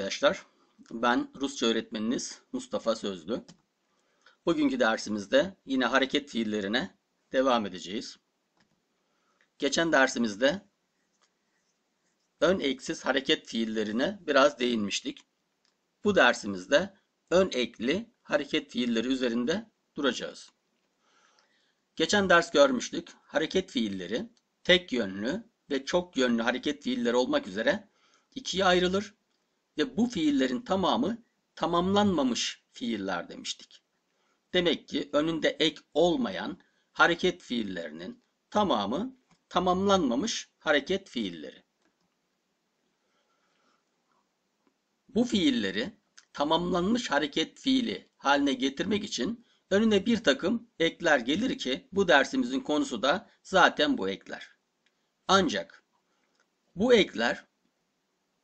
arkadaşlar. Ben Rusça öğretmeniniz Mustafa Sözlü. Bugünkü dersimizde yine hareket fiillerine devam edeceğiz. Geçen dersimizde ön eksiz hareket fiillerine biraz değinmiştik. Bu dersimizde ön ekli hareket fiilleri üzerinde duracağız. Geçen ders görmüştük. Hareket fiilleri tek yönlü ve çok yönlü hareket fiilleri olmak üzere ikiye ayrılır ve bu fiillerin tamamı tamamlanmamış fiiller demiştik. Demek ki önünde ek olmayan hareket fiillerinin tamamı tamamlanmamış hareket fiilleri. Bu fiilleri tamamlanmış hareket fiili haline getirmek için önüne bir takım ekler gelir ki bu dersimizin konusu da zaten bu ekler. Ancak bu ekler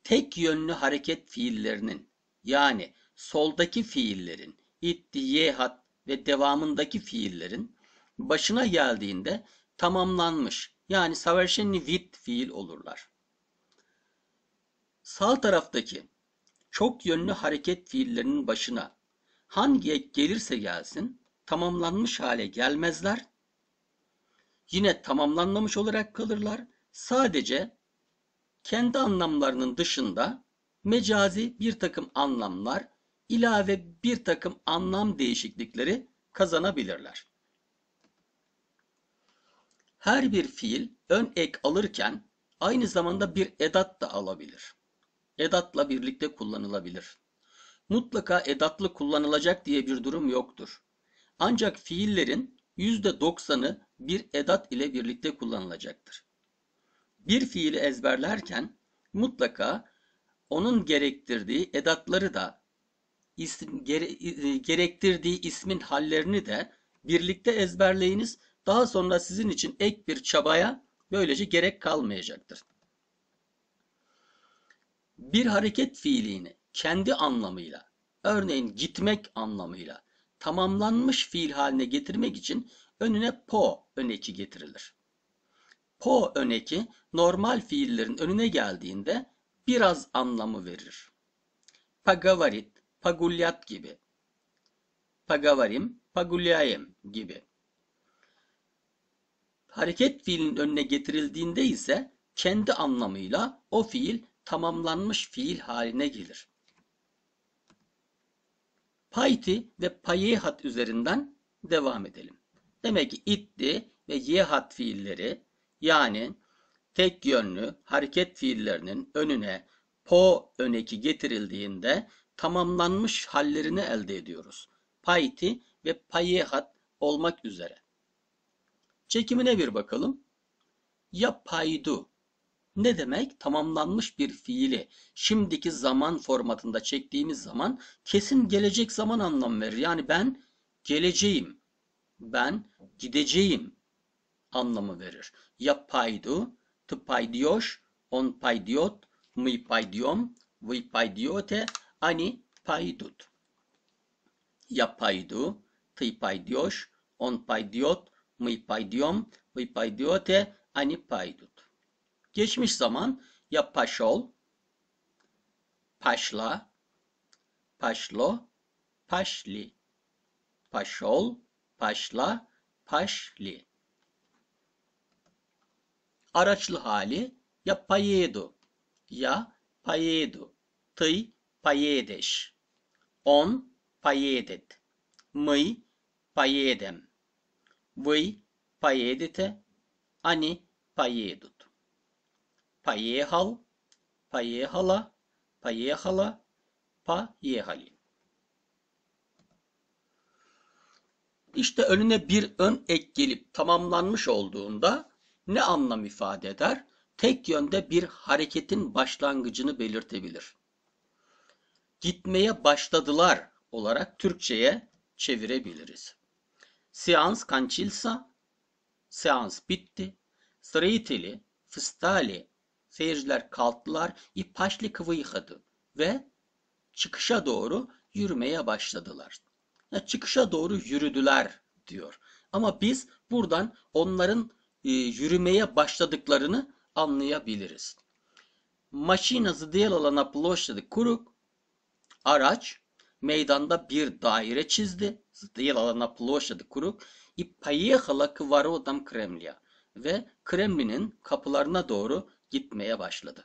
tek yönlü hareket fiillerinin yani soldaki fiillerin ittiyehat ve devamındaki fiillerin başına geldiğinde tamamlanmış yani saverşenli wit fiil olurlar. Sağ taraftaki çok yönlü hareket fiillerinin başına hangi ek gelirse gelsin tamamlanmış hale gelmezler. Yine tamamlanmamış olarak kalırlar. Sadece kendi anlamlarının dışında mecazi bir takım anlamlar ilave bir takım anlam değişiklikleri kazanabilirler. Her bir fiil ön ek alırken aynı zamanda bir edat da alabilir. Edatla birlikte kullanılabilir. Mutlaka edatlı kullanılacak diye bir durum yoktur. Ancak fiillerin %90'ı bir edat ile birlikte kullanılacaktır bir fiili ezberlerken mutlaka onun gerektirdiği edatları da isim, gere, e, gerektirdiği ismin hallerini de birlikte ezberleyiniz. Daha sonra sizin için ek bir çabaya böylece gerek kalmayacaktır. Bir hareket fiilini kendi anlamıyla, örneğin gitmek anlamıyla tamamlanmış fiil haline getirmek için önüne po öneki getirilir po öneki normal fiillerin önüne geldiğinde biraz anlamı verir. Pagavarit, paguliat gibi. Pagavarim, pagulyayem gibi. Hareket fiilin önüne getirildiğinde ise kendi anlamıyla o fiil tamamlanmış fiil haline gelir. Payti ve payehat üzerinden devam edelim. Demek ki itti ve yehat fiilleri yani tek yönlü hareket fiillerinin önüne po öneki getirildiğinde tamamlanmış hallerini elde ediyoruz. Payti ve payehat olmak üzere. Çekimine bir bakalım. Ya paydu ne demek? Tamamlanmış bir fiili şimdiki zaman formatında çektiğimiz zaman kesin gelecek zaman anlam verir. Yani ben geleceğim. Ben gideceğim anlamı verir. Yapaydu, tıpaydiyoş, onpaydiyot, mıypaydiyom, vıypaydiote, ani paydut. Yapaydu, tıpaydiyoş, onpaydiyot, mıypaydiyom, vıypaydiote, ani paydut. Geçmiş zaman ya paşol, paşla, paşlo, paşli, paşol, paşla, paşli araçlı hali ya yapayedu ya payedu ty payedeş on payedet my payedem vy pajedite ani pajedut payehal payehala payehala payehali İşte önüne bir ön ek gelip tamamlanmış olduğunda ne anlam ifade eder? Tek yönde bir hareketin başlangıcını belirtebilir. Gitmeye başladılar olarak Türkçe'ye çevirebiliriz. Seans kancilsa, seans bitti. Zreiteli, fıstali, seyirciler kalktılar, ipaşli kıvı ve çıkışa doğru yürümeye başladılar. Ya çıkışa doğru yürüdüler diyor. Ama biz buradan onların e, yürümeye başladıklarını anlayabiliriz. Maşina zıdıyalala na ploştedi kuruk. Araç meydanda bir daire çizdi. Zıdıyalala na ploştedi kuruk. И поехала к воротам Kremlia ve Kremlin'in kapılarına doğru gitmeye başladı.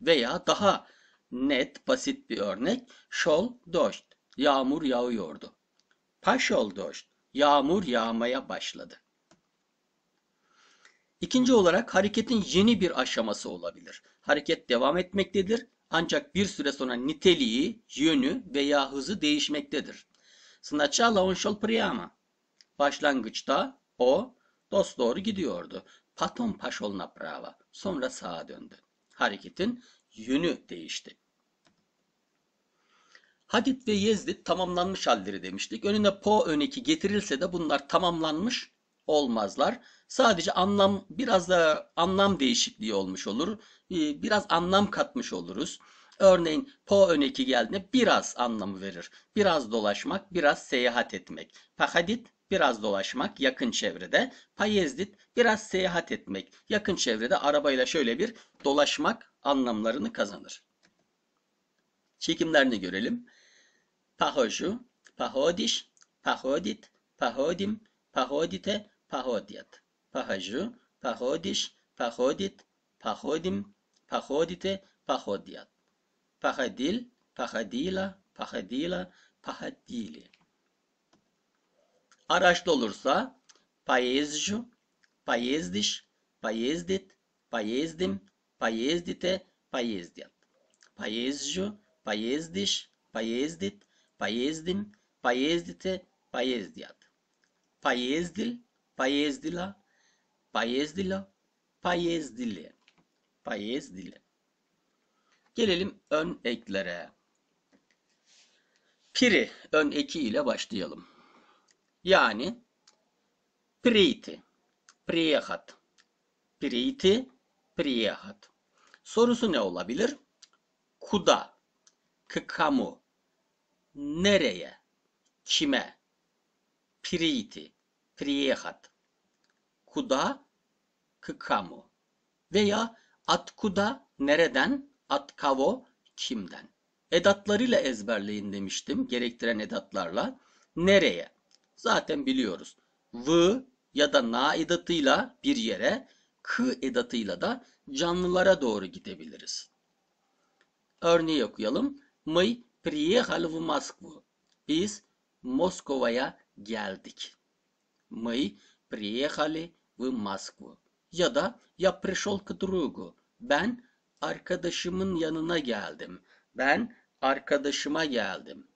Veya daha net, basit bir örnek. Şol doşt, yağmur yağıyordu. Paşol doşt, yağmur yağmaya başladı. İkinci olarak hareketin yeni bir aşaması olabilir. Hareket devam etmektedir ancak bir süre sonra niteliği, yönü veya hızı değişmektedir. Сначала он шел прямо. Başlangıçta o dost doğru gidiyordu. Потом пошел направо. Sonra sağa döndü. Hareketin yönü değişti. Hadit ve Yezdid tamamlanmış halleri demiştik. Önüne po öneki getirilse de bunlar tamamlanmış olmazlar. Sadece anlam biraz da anlam değişikliği olmuş olur. Ee, biraz anlam katmış oluruz. Örneğin po öneki geldiğinde biraz anlamı verir. Biraz dolaşmak, biraz seyahat etmek. Pakadit biraz dolaşmak yakın çevrede. Payezdit biraz seyahat etmek. Yakın çevrede arabayla şöyle bir dolaşmak anlamlarını kazanır. Çekimlerini görelim. Pahoju, pahodiş, pahodit, pahodim, pahodite, pahodiyat. Pahaju, pahodiş, pahodit, pahodim, pahodite, pahodiyat. Pahadil, pahadila, pahadila, pahadili. Araçlı olursa payezju, payezdiş, payezdit, payezdim, payezdite, payezdiyat. payezju, payezdiş, payezdit, payezdim, payezdite, payezdiyat. Payezdil, payezdila, País dili. País Gelelim ön eklere. Piri ön eki ile başlayalım. Yani priti, priyehat. Priti, priyehat. Sorusu ne olabilir? Kuda, kıkamu, nereye, kime, priti, priyehat. Kuda kıkamu veya at kuda nereden, at kavo kimden. Edatlarıyla ezberleyin demiştim, gerektiren edatlarla. Nereye? Zaten biliyoruz. V ya da na edatıyla bir yere, k edatıyla da canlılara doğru gidebiliriz. Örneği okuyalım. Мы приехали в Москву. Biz Moskova'ya geldik. Мы приехали в Москву. Ya da я пришел к другу. Ben arkadaşımın yanına geldim. Ben arkadaşıma geldim.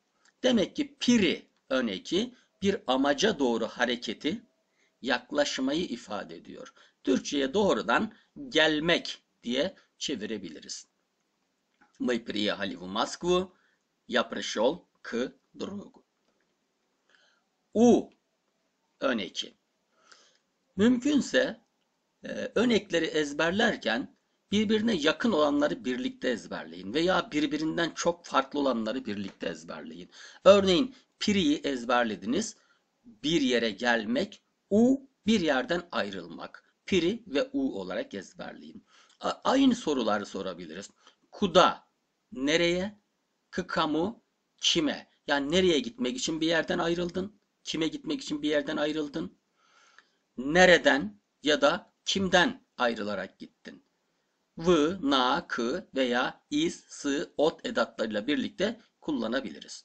Demek ki piri öneki bir amaca doğru hareketi yaklaşmayı ifade ediyor. Türkçe'ye doğrudan gelmek diye çevirebiliriz. Мы приехали в Москву. Я пришел к другу. U öneki Mümkünse e, örnekleri ezberlerken birbirine yakın olanları birlikte ezberleyin veya birbirinden çok farklı olanları birlikte ezberleyin. Örneğin piriyi ezberlediniz. Bir yere gelmek, u bir yerden ayrılmak. Piri ve u olarak ezberleyin. aynı soruları sorabiliriz. Kuda nereye? Kıkamu kime? Yani nereye gitmek için bir yerden ayrıldın? Kime gitmek için bir yerden ayrıldın? nereden ya da kimden ayrılarak gittin? V, na, K veya is, sı, ot edatlarıyla birlikte kullanabiliriz.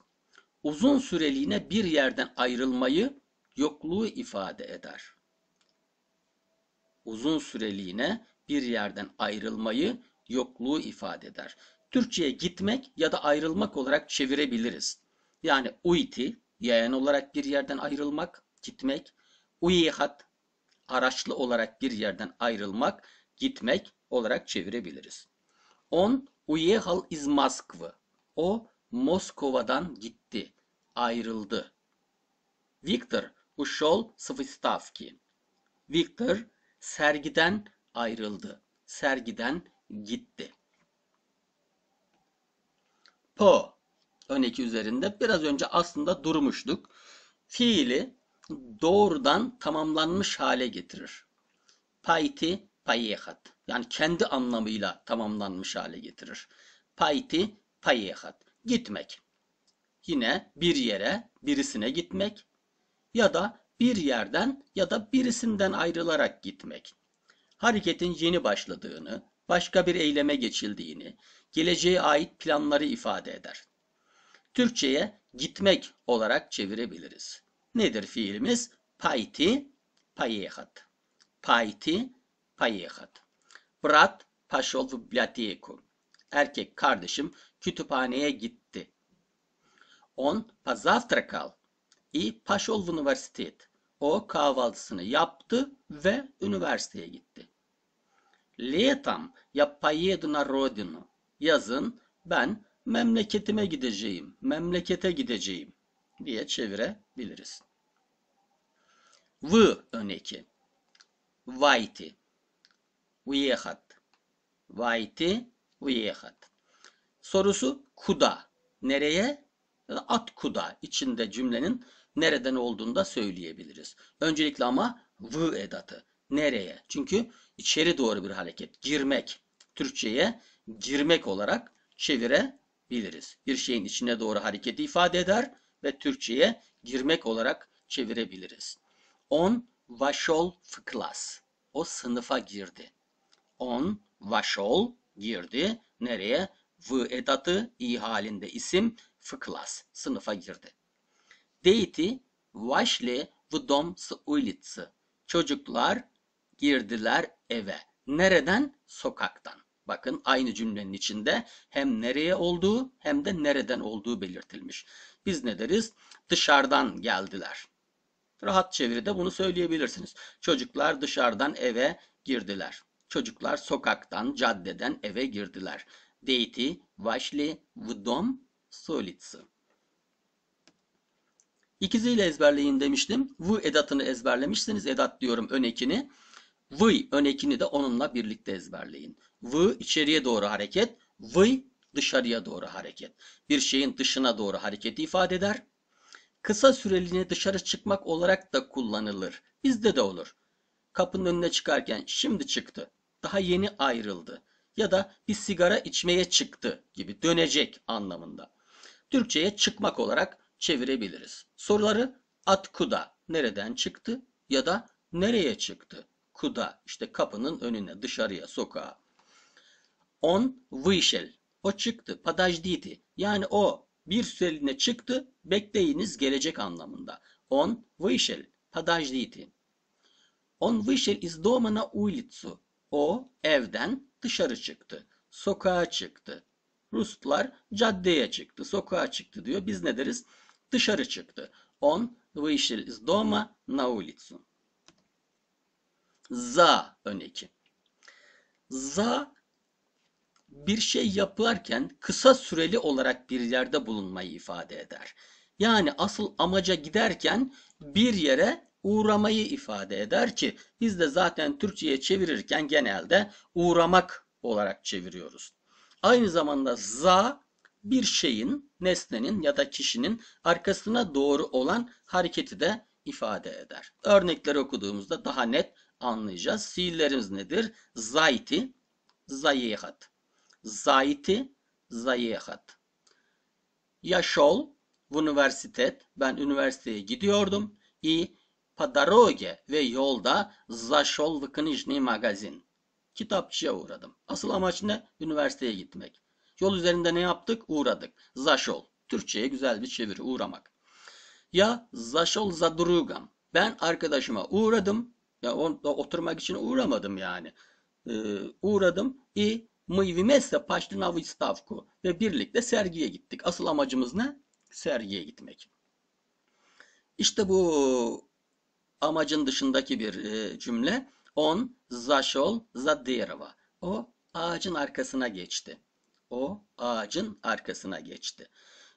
Uzun süreliğine bir yerden ayrılmayı yokluğu ifade eder. Uzun süreliğine bir yerden ayrılmayı yokluğu ifade eder. Türkçe'ye gitmek ya da ayrılmak olarak çevirebiliriz. Yani uiti, yayan olarak bir yerden ayrılmak, gitmek. Uyihat, araçlı olarak bir yerden ayrılmak, gitmek olarak çevirebiliriz. On uyehal iz Moskva. O Moskova'dan gitti, ayrıldı. Viktor ушел с выставки. Виктор sergiden ayrıldı. Sergiden gitti. Po öneki üzerinde biraz önce aslında durmuştuk. Fiili doğrudan tamamlanmış hale getirir. Payti payehat. Yani kendi anlamıyla tamamlanmış hale getirir. Payti payehat. Gitmek. Yine bir yere, birisine gitmek ya da bir yerden ya da birisinden ayrılarak gitmek. Hareketin yeni başladığını, başka bir eyleme geçildiğini, geleceğe ait planları ifade eder. Türkçeye gitmek olarak çevirebiliriz. Nedir fiilimiz? Payti поехат. Payti поехат. Brat пошел в библиотеку. Erkek kardeşim kütüphaneye gitti. Он позавтракал и пошел в университет. O kahvaltısını yaptı ve üniversiteye gitti. Letam ya поеду на родину. Yazın ben memleketime gideceğim, memlekete gideceğim diye çevire biliriz. V öneki, Vayty. Uyechat. Vayty. Uyechat. Sorusu kuda. Nereye? E, at kuda. İçinde cümlenin nereden olduğunu da söyleyebiliriz. Öncelikle ama v edatı. Nereye? Çünkü içeri doğru bir hareket. Girmek. Türkçe'ye girmek olarak çevirebiliriz. Bir şeyin içine doğru hareketi ifade eder ve Türkçe'ye girmek olarak çevirebiliriz. On vaşol w O sınıfa girdi. On vaşol girdi. Nereye? V edatı i halinde isim f Sınıfa girdi. Дети vaşli v dom с Çocuklar girdiler eve. Nereden? Sokaktan. Bakın aynı cümlenin içinde hem nereye olduğu hem de nereden olduğu belirtilmiş biz ne deriz? Dışarıdan geldiler. Rahat çeviride bunu söyleyebilirsiniz. Çocuklar dışarıdan eve girdiler. Çocuklar sokaktan, caddeden eve girdiler. Дети вошли в дом с улицы. İkiziyle ezberleyin demiştim. Vı edatını ezberlemişsiniz. Edat diyorum ön ekini. Vıy ön ekini de onunla birlikte ezberleyin. Vı içeriye doğru hareket. Vıy dışarıya doğru hareket. Bir şeyin dışına doğru hareketi ifade eder. Kısa süreliğine dışarı çıkmak olarak da kullanılır. Bizde de olur. Kapının önüne çıkarken şimdi çıktı. Daha yeni ayrıldı. Ya da bir sigara içmeye çıktı gibi dönecek anlamında. Türkçeye çıkmak olarak çevirebiliriz. Soruları at kuda nereden çıktı ya da nereye çıktı? Kuda işte kapının önüne, dışarıya, sokağa. On vişel o çıktı, pataj Yani o bir süreliğine çıktı, bekleyiniz gelecek anlamında. On вышел, pataj On вышел из дома на улицу. O evden dışarı çıktı, sokağa çıktı. Ruslar caddeye çıktı, sokağa çıktı diyor. Biz ne deriz? Dışarı çıktı. On вышел из дома на улицу. Za öneki. Za bir şey yaparken kısa süreli olarak bir yerde bulunmayı ifade eder. Yani asıl amaca giderken bir yere uğramayı ifade eder ki biz de zaten Türkçe'ye çevirirken genelde uğramak olarak çeviriyoruz. Aynı zamanda za bir şeyin, nesnenin ya da kişinin arkasına doğru olan hareketi de ifade eder. Örnekleri okuduğumuzda daha net anlayacağız. Fiillerimiz nedir? Zayti, zayihat. Зайти – заехат. Yaşol, шел в университет. Ben üniversiteye gidiyordum. И по дороге ve yolda зашел в книжный магазин. Kitapçıya uğradım. Asıl amaç ne? Üniversiteye gitmek. Yol üzerinde ne yaptık? Uğradık. Zaşol. Türkçe'ye güzel bir çeviri uğramak. Ya zaşol zadrugam. Ben arkadaşıma uğradım. Ya onda oturmak için uğramadım yani. Ee, uğradım. İ Mıvimesse Paştinavu İstavku ve birlikte sergiye gittik. Asıl amacımız ne? Sergiye gitmek. İşte bu amacın dışındaki bir e, cümle. On zaşol zaderva. O ağacın arkasına geçti. O ağacın arkasına geçti.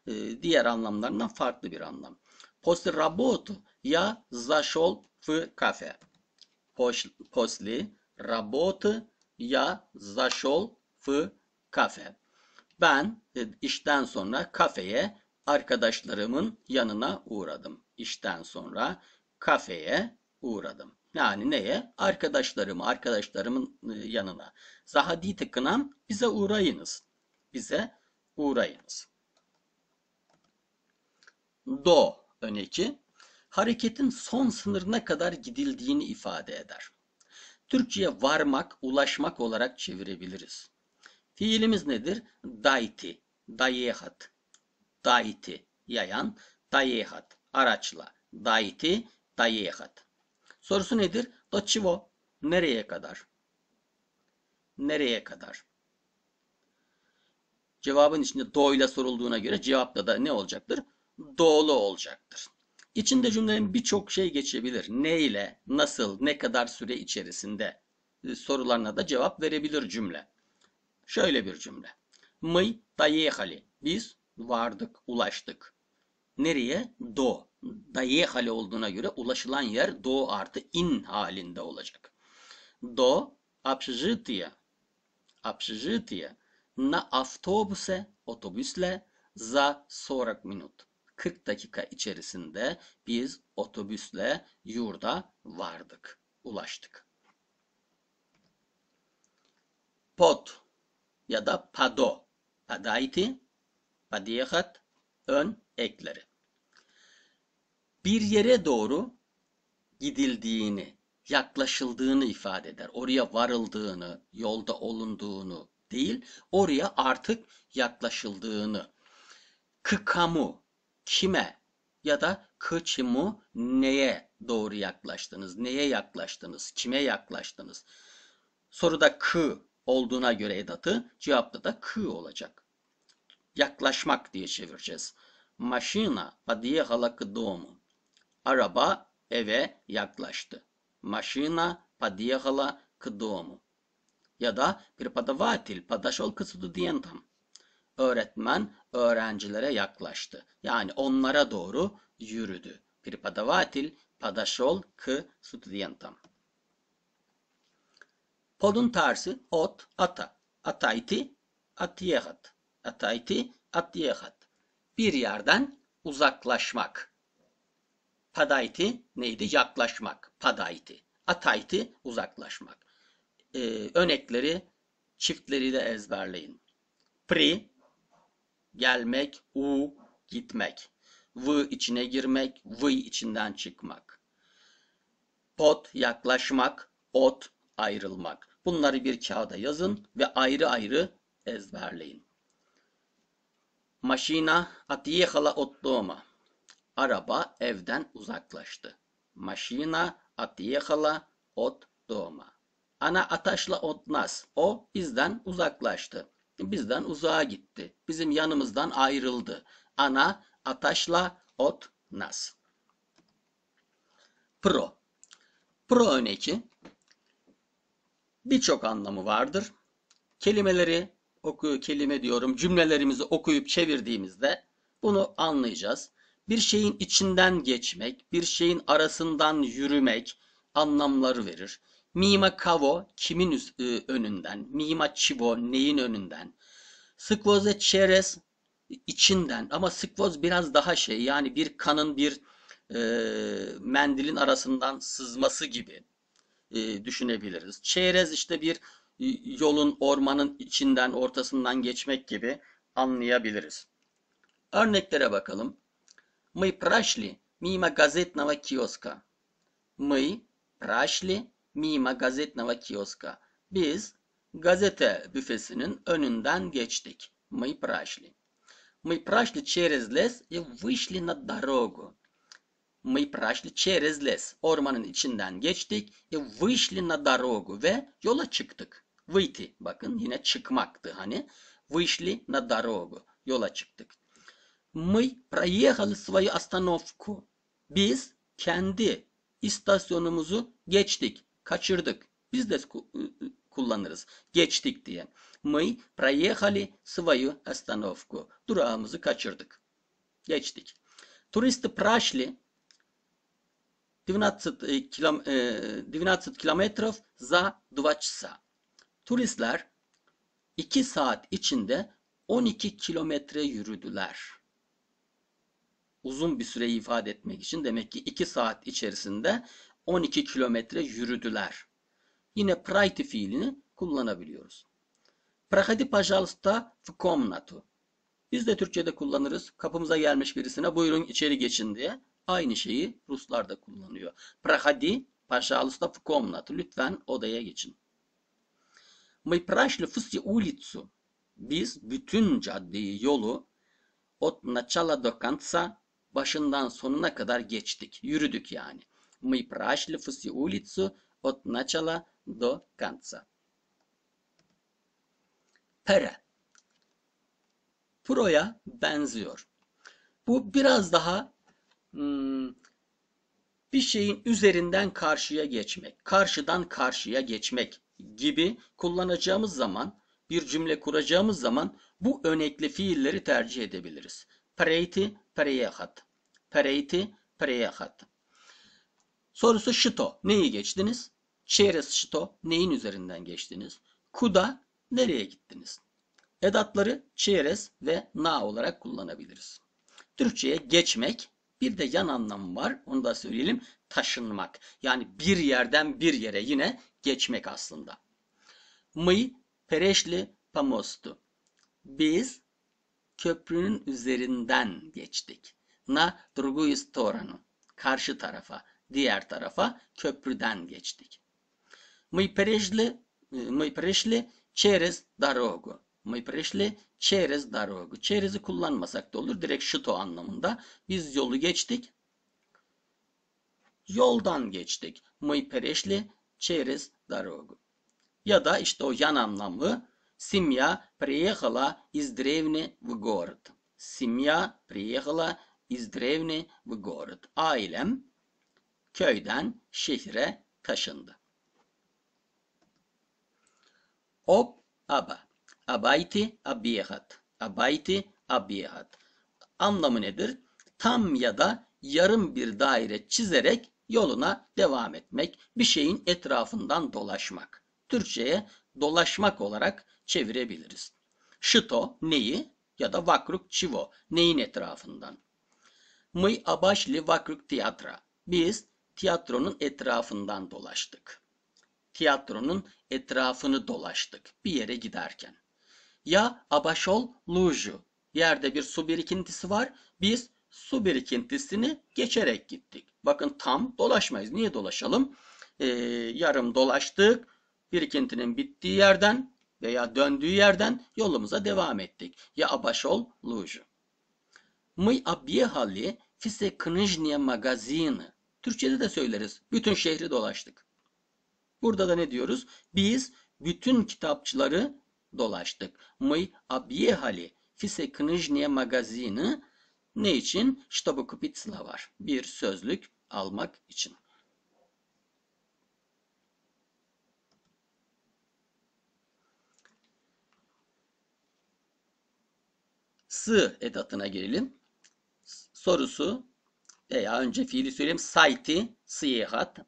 E, diğer anlamlarından farklı bir anlam. После работы ya зашел f kafe. После работы ya зашел fı kafe. Ben e, işten sonra kafeye arkadaşlarımın yanına uğradım. İşten sonra kafeye uğradım. Yani neye? Arkadaşlarım, arkadaşlarımın e, yanına. Zahadi tıkınam bize uğrayınız. Bize uğrayınız. Do öneki hareketin son sınırına kadar gidildiğini ifade eder. Türkçe'ye varmak, ulaşmak olarak çevirebiliriz. Fiilimiz nedir? Daiti, dayehat, daiti, yayan, dayehat, araçla, daiti, dayehat. Sorusu nedir? Doçivo, nereye kadar? Nereye kadar? Cevabın içinde do ile sorulduğuna göre cevapta da ne olacaktır? Doğulu olacaktır. İçinde cümlenin birçok şey geçebilir. Ne ile, nasıl, ne kadar süre içerisinde sorularına da cevap verebilir cümle. Şöyle bir cümle. Мы доехали. Biz vardık, ulaştık. Nereye? До. Доехали olduğuna göre ulaşılan yer До artı in halinde olacak. До общежития. Общежитие на автобусе, otobüsle за 40 минут, 40 dakika içerisinde biz otobüsle yurda vardık, ulaştık. Pot ya da pado. Padaiti, padiyehat, ön ekleri. Bir yere doğru gidildiğini, yaklaşıldığını ifade eder. Oraya varıldığını, yolda olunduğunu değil, oraya artık yaklaşıldığını. Kıkamu, kime ya da kıçımı neye doğru yaklaştınız, neye yaklaştınız, kime yaklaştınız. Soruda kı olduğuna göre edatı cevapta da k olacak. Yaklaşmak diye çevireceğiz. Maşina padiye halakı doğumu. Araba eve yaklaştı. Maşina padiye halakı doğumu. Ya da bir padavatil padaşol kısıdı diyen tam. Öğretmen öğrencilere yaklaştı. Yani onlara doğru yürüdü. Bir padavatil padaşol kı studentam. Odun tarzı ot, ata. Atayti, atiyehat. Atayti, atiyehat. Bir yerden uzaklaşmak. Padaiti neydi? Yaklaşmak. Padayti. Atayti uzaklaşmak. Ee, örnekleri çiftleri de ezberleyin. Pri gelmek, u gitmek. V içine girmek, v içinden çıkmak. Pot yaklaşmak, ot ayrılmak. Bunları bir kağıda yazın ve ayrı ayrı ezberleyin. Maşina atiyehala otluğuma. Araba evden uzaklaştı. Maşina atiyehala ot doğma. Ana ataşla otnaz. O bizden uzaklaştı. Bizden uzağa gitti. Bizim yanımızdan ayrıldı. Ana ataşla ot otnaz. Pro. Pro öneki birçok anlamı vardır. Kelimeleri oku kelime diyorum. Cümlelerimizi okuyup çevirdiğimizde bunu anlayacağız. Bir şeyin içinden geçmek, bir şeyin arasından yürümek anlamları verir. Mima kavo kimin e, önünden, mima chivo neyin önünden. Sıkvoze çeres içinden ama sıkvoz biraz daha şey yani bir kanın bir e, mendilin arasından sızması gibi. E, düşünebiliriz. Çerez işte bir e, yolun ormanın içinden ortasından geçmek gibi anlayabiliriz. Örneklere bakalım. Мы прошли мимо газетного киоска. Мы прошли мимо газетного киоска. Biz gazete büfesinin önünden geçtik. Мы прошли. Мы прошли через лес и вышли на дорогу. Мы прошли через лес. Ormanın içinden geçtik. E, вышли на дорогу ve yola çıktık. Выйти bakın yine çıkmaktı hani. Вышли на дорогу. Yola çıktık. Мы проехали свою остановку. Biz kendi istasyonumuzu geçtik, kaçırdık. Biz de kullanırız. Geçtik diye. Мы проехали свою остановку. Durağımızı kaçırdık. Geçtik. Turisti praşli 12, кілом, 12 kilometrów za 2 часа. Turistler 2 saat içinde 12 kilometre yürüdüler. Uzun bir süreyi ifade etmek için demek ki 2 saat içerisinde 12 kilometre yürüdüler. Yine пройти fiilini kullanabiliyoruz. Проходи, пожалуйста, в комнату. Biz de Türkçe'de kullanırız. Kapımıza gelmiş birisine buyurun içeri geçin diye. Aynı şeyi Ruslar da kullanıyor. Prahadi, пожалуйста, в Lütfen odaya geçin. Мы прошли всю улицу. Biz bütün caddeyi, yolu от начала до конца başından sonuna kadar geçtik. Yürüdük yani. Мы прошли всю улицу от начала до конца. Pere. Pro'ya benziyor. Bu biraz daha Hmm, bir şeyin üzerinden karşıya geçmek, karşıdan karşıya geçmek gibi kullanacağımız zaman, bir cümle kuracağımız zaman bu örnekli fiilleri tercih edebiliriz. Pereyti, pereyehat. Pereyti, pereyehat. Sorusu şito. Neyi geçtiniz? Çeres şito. Neyin üzerinden geçtiniz? Kuda. Nereye gittiniz? Edatları çeres ve na olarak kullanabiliriz. Türkçe'ye geçmek bir de yan anlamı var. Onu da söyleyelim. Taşınmak. Yani bir yerden bir yere yine geçmek aslında. Mıy pereşli pamostu. Biz köprünün üzerinden geçtik. Na druguyu storanu. Karşı tarafa, diğer tarafa köprüden geçtik. Mıy pereşli, e, mıy pereşli через дорогу. Мы пришли çerez darogu. Çerezi kullanmasak da olur. Direkt şito anlamında. Biz yolu geçtik. Yoldan geçtik. Muy pereşli çerez darogu. Ya da işte o yan anlamlı Simya приехала из деревни в город. Семья приехала из деревни в город. Ailem köyden şehre taşındı. Op aba Abayti abiyehat. Abayti abiyehat. Anlamı nedir? Tam ya da yarım bir daire çizerek yoluna devam etmek, bir şeyin etrafından dolaşmak. Türkçeye dolaşmak olarak çevirebiliriz. Şito neyi ya da vakruk çivo neyin etrafından. Mıy abaşli vakruk tiyatra. Biz tiyatronun etrafından dolaştık. Tiyatronun etrafını dolaştık bir yere giderken. Ya abaşol luju. Yerde bir su birikintisi var. Biz su birikintisini geçerek gittik. Bakın tam dolaşmayız. Niye dolaşalım? Ee, yarım dolaştık. Birikintinin bittiği yerden veya döndüğü yerden yolumuza devam ettik. Ya abaşol luju. Мы объехали все книжные магазины. Türkçe'de de söyleriz. Bütün şehri dolaştık. Burada da ne diyoruz? Biz bütün kitapçıları dolaştık. Мы объехали все книжные магазины. Ne için? Чтобы купить словарь. Bir sözlük almak için. S edatına gelelim. Sorusu veya önce fiili söyleyeyim. Sayti, siyehat.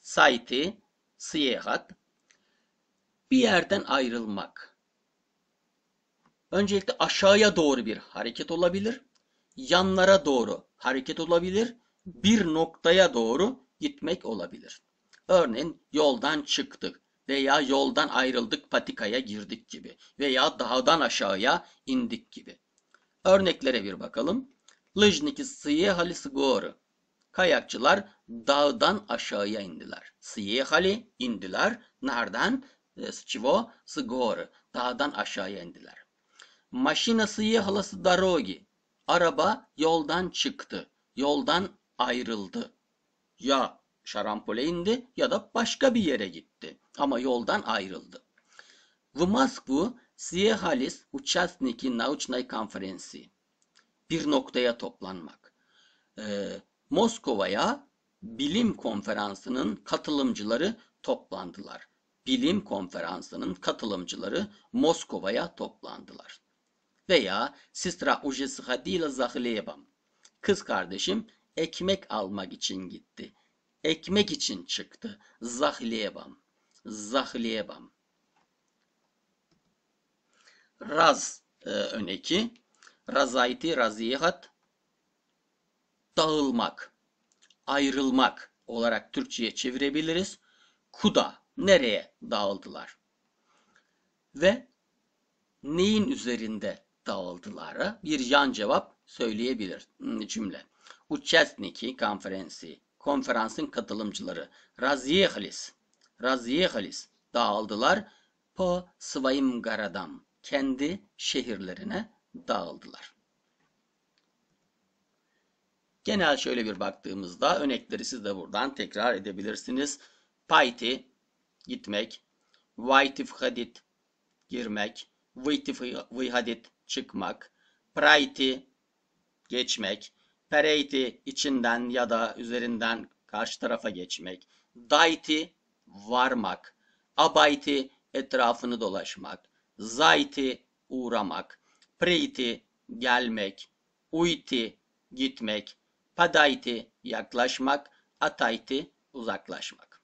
Sayti, siyehat. Bir yerden ayrılmak. Öncelikle aşağıya doğru bir hareket olabilir. Yanlara doğru hareket olabilir. Bir noktaya doğru gitmek olabilir. Örneğin yoldan çıktık veya yoldan ayrıldık patikaya girdik gibi veya dağdan aşağıya indik gibi. Örneklere bir bakalım. Lıjniki siye hali sigoru. Kayakçılar dağdan aşağıya indiler. Siye hali indiler. Nereden? Sçivo sigoru. Dağdan aşağıya indiler. Maşina съехала дороги. Araba yoldan çıktı. Yoldan ayrıldı. Ya şarampole indi ya da başka bir yere gitti. Ama yoldan ayrıldı. В Москву съехались участники научной конференции. Bir noktaya toplanmak. Ee, Moskova'ya bilim konferansının katılımcıları toplandılar. Bilim konferansının katılımcıları Moskova'ya toplandılar veya sistra ujesi sıhhatiyle zahleyebam. Kız kardeşim ekmek almak için gitti. Ekmek için çıktı. Zahleyebam. Zahleyebam. Raz e, öneki. Razayti razihat dağılmak, ayrılmak olarak Türkçe'ye çevirebiliriz. Kuda nereye dağıldılar? Ve neyin üzerinde dağıldılara bir yan cevap söyleyebilir hmm, cümle. Участники konferansı, konferansın katılımcıları разъехались, разъехались dağıldılar po своим garadam kendi şehirlerine dağıldılar. Genel şöyle bir baktığımızda örnekleri siz de buradan tekrar edebilirsiniz. Payti gitmek, vaytif hadit girmek, vaytif hadit çıkmak, pride'i geçmek, parade'i içinden ya da üzerinden karşı tarafa geçmek, daiti varmak, abayti etrafını dolaşmak, zayti uğramak, preyti gelmek, uyti gitmek, padayti yaklaşmak, atayti uzaklaşmak.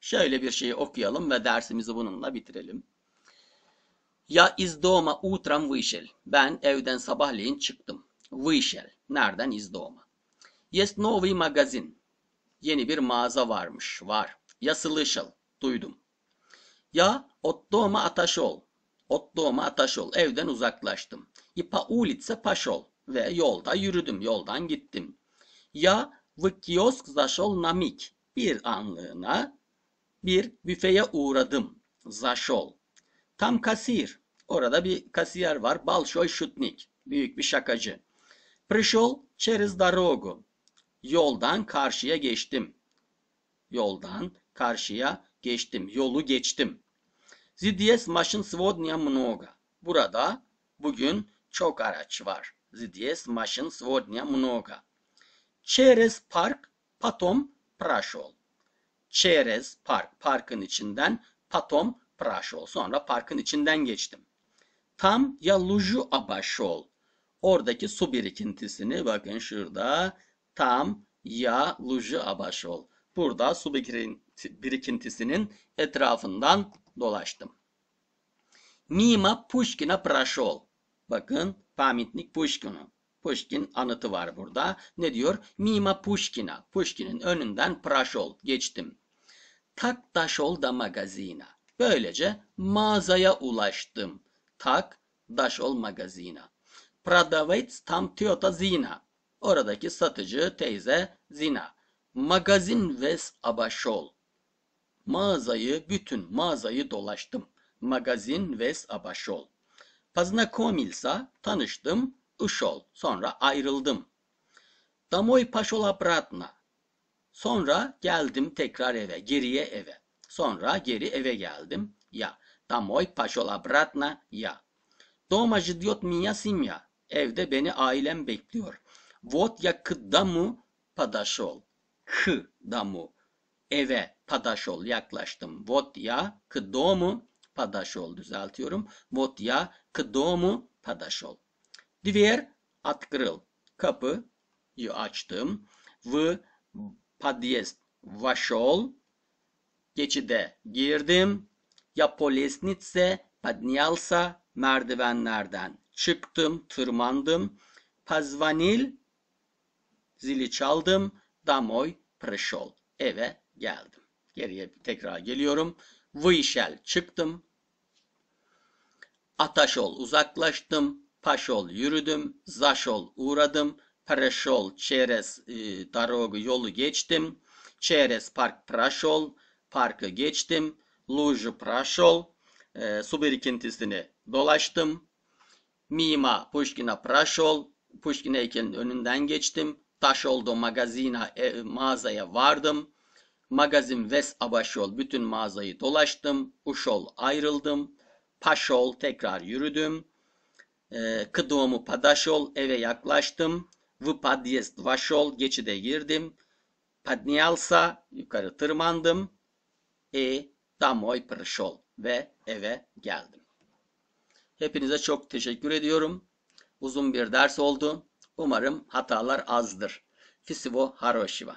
Şöyle bir şey okuyalım ve dersimizi bununla bitirelim. Ya izdoğma utram vışel. Ben evden sabahleyin çıktım. Vışel. Nereden izdoğma? Yes novi magazin. Yeni bir mağaza varmış. Var. Ya slışal. Duydum. Ya otdoma ataşol. Otdoma ataşol. Evden uzaklaştım. İpa ulitse paşol. Ve yolda yürüdüm. Yoldan gittim. Ya vıkiosk zaşol namik. Bir anlığına bir büfeye uğradım. Zaşol Tam kasir. Orada bir kasiyer var. Balşoy şutnik. Büyük bir şakacı. Prishol çeriz darogu. Yoldan karşıya geçtim. Yoldan karşıya geçtim. Yolu geçtim. Zidyes maşın svodnya mnoga. Burada bugün çok araç var. Zidyes maşın svodnya mnoga. Çerez park patom praşol. Çerez park. Parkın içinden patom Praşol Sonra parkın içinden geçtim. Tam yaluju abaşol. Oradaki su birikintisini bakın şurada. Tam yaluju abaşol. Burada su birikintisinin etrafından dolaştım. Mima Pushkin'a praşol. Bakın pamitnik Pushkin'u. Pushkin anıtı var burada. Ne diyor? Mima Pushkin'a. Pushkin'in önünden praşol. Geçtim. Taktaşol da magazina. Böylece mağazaya ulaştım. Tak, daşol magazina. Pradavets tam tyota zina. Oradaki satıcı teyze zina. Magazin ves abaşol. Mağazayı, bütün mağazayı dolaştım. Magazin ves abaşol. Pazna Познаkomilsa tanıştım, ışol. Sonra ayrıldım. Damoy paşol abratna. Sonra geldim tekrar eve, geriye eve. Sonra geri eve geldim. Ya. Домой пошел обратно я. Дома ждет меня семья. Evde beni ailem bekliyor. Вот я к дому подошел. К дому. Eve padaşol yaklaştım. Вот я к дому padaşol düzeltiyorum. Вот я к дому padaşol. Дверь открыл. Kapıyı açtım. В подъезд вошел geçide girdim. Ya polesnitse padnyalsa merdivenlerden çıktım, tırmandım. Pazvanil zili çaldım. Damoy prishol eve geldim. Geriye tekrar geliyorum. Vişel çıktım. Ataşol uzaklaştım. Paşol yürüdüm. Zaşol uğradım. Preşol çeres e, darogu yolu geçtim. çeres park praşol parkı geçtim. Luju proşol. E, su dolaştım. Mima Pushkina proşol. Pushkin heykelinin önünden geçtim. Taşoldo magazina e, mağazaya vardım. Magazin Ves Abaşol bütün mağazayı dolaştım. Uşol ayrıldım. Paşol tekrar yürüdüm. E, Kıdomu Padaşol eve yaklaştım. Vıpadyest Vaşol geçide girdim. Padnialsa yukarı tırmandım. E домой пришел ve eve geldim. Hepinize çok teşekkür ediyorum. Uzun bir ders oldu. Umarım hatalar azdır. Всего хорошего.